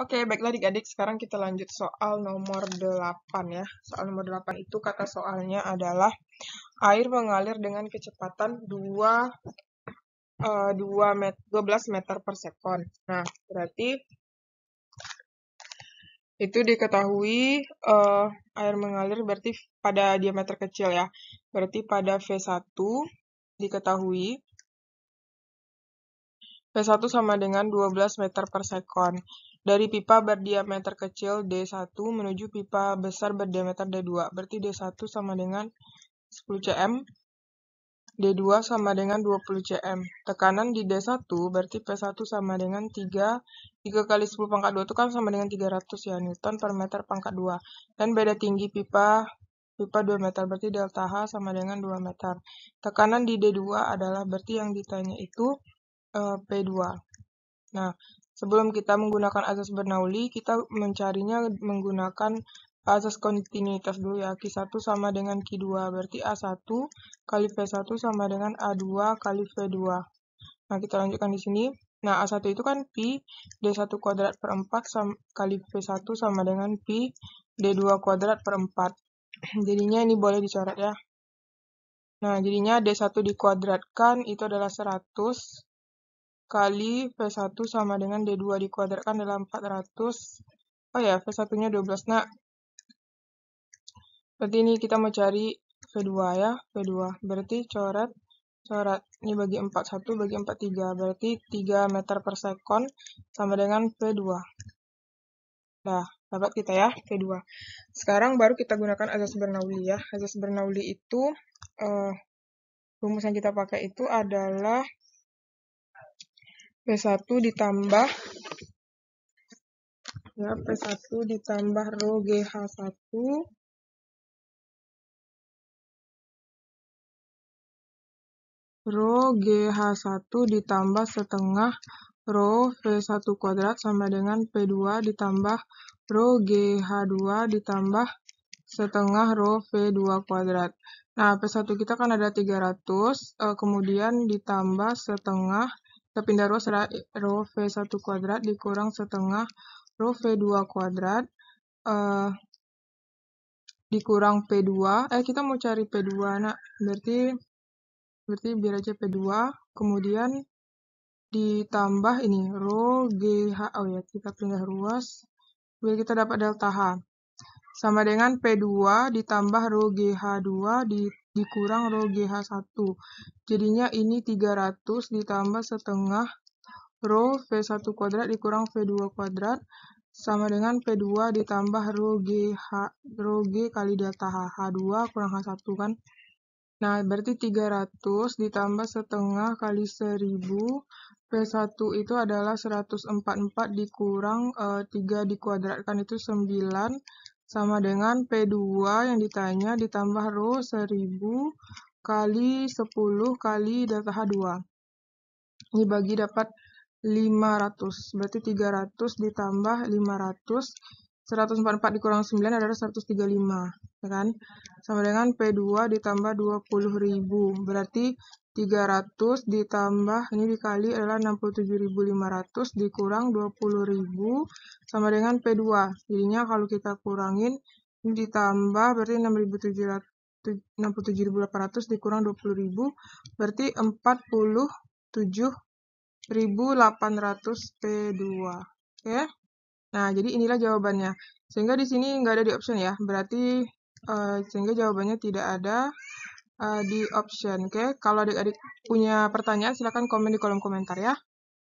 Oke, okay, baiklah adik-adik, sekarang kita lanjut soal nomor 8 ya. Soal nomor 8 itu kata soalnya adalah air mengalir dengan kecepatan 2 uh, 2 met 12 meter per sekon. Nah, berarti itu diketahui uh, air mengalir berarti pada diameter kecil ya. Berarti pada V1 diketahui V1 sama dengan 12 meter per sekon dari pipa berdiameter kecil D1 menuju pipa besar berdiameter D2. Berarti D1 sama dengan 10 cm, D2 sama dengan 20 cm. Tekanan di D1 berarti P1 sama dengan 3, 3 kali 10 pangkat 2 itu kan sama dengan 300 ya, Newton per meter pangkat 2. Dan beda tinggi pipa pipa 2 meter berarti delta H sama dengan 2 meter. Tekanan di D2 adalah berarti yang ditanya itu e, eh, P2. Nah, Sebelum kita menggunakan asas Bernoulli, kita mencarinya menggunakan asas kontinuitas dulu ya. Q1 sama dengan Q2, berarti A1 kali V1 sama dengan A2 kali V2. Nah, kita lanjutkan di sini. Nah, A1 itu kan Pi D1 kuadrat per 4 sama, kali V1 sama dengan Pi D2 kuadrat per 4. Jadinya ini boleh dicoret ya. Nah, jadinya D1 dikuadratkan itu adalah 100 kali V1 sama dengan D2 dikuadratkan dalam 400. Oh ya, V1-nya 12. Nah, berarti ini kita mau cari V2 ya, V2. Berarti coret, coret. Ini bagi 41 bagi 43. Berarti 3 meter per second sama dengan V2. Nah, dapat kita ya, V2. Sekarang baru kita gunakan azas Bernoulli ya. Azas Bernoulli itu, uh, eh, rumus yang kita pakai itu adalah 1 ditambah ya P1 ditambah Rho GH1 Rho GH1 ditambah setengah Rho V1 kuadrat sama dengan P2 ditambah Rho GH2 ditambah setengah Rho V2 kuadrat. Nah, P1 kita kan ada 300, eh, kemudian ditambah setengah rho setelah rho V1 kuadrat dikurang setengah rho V2 kuadrat uh, dikurang P2. Eh, kita mau cari P2, nak. Berarti, berarti biar aja P2. Kemudian ditambah ini, rho GH. Oh ya, kita pindah ruas. Biar kita dapat delta H. Sama dengan P2 ditambah rho GH2 di dikurang Rho GH1. Jadinya ini 300 ditambah setengah Rho V1 kuadrat dikurang V2 kuadrat sama dengan P2 ditambah Rho H, Rho G kali delta H, H2 kurang H1 kan. Nah, berarti 300 ditambah setengah kali 1000 P1 itu adalah 144 dikurang e, eh, 3 dikuadratkan itu 9 sama dengan P2 yang ditanya ditambah Rho 1000 kali 10 kali delta H2. Dibagi dapat 500, berarti 300 ditambah 500 144 dikurang 9 adalah 135, ya kan? Sama dengan P2 ditambah 20.000, berarti 300 ditambah, ini dikali adalah 67.500 dikurang 20.000 sama dengan P2. Jadinya kalau kita kurangin, ini ditambah berarti 67.800 dikurang 20.000, berarti 47.800 P2, oke? Okay? Nah, jadi inilah jawabannya. Sehingga di sini nggak ada di option ya, berarti uh, sehingga jawabannya tidak ada uh, di option. Oke, okay? kalau adik-adik punya pertanyaan silahkan komen di kolom komentar ya.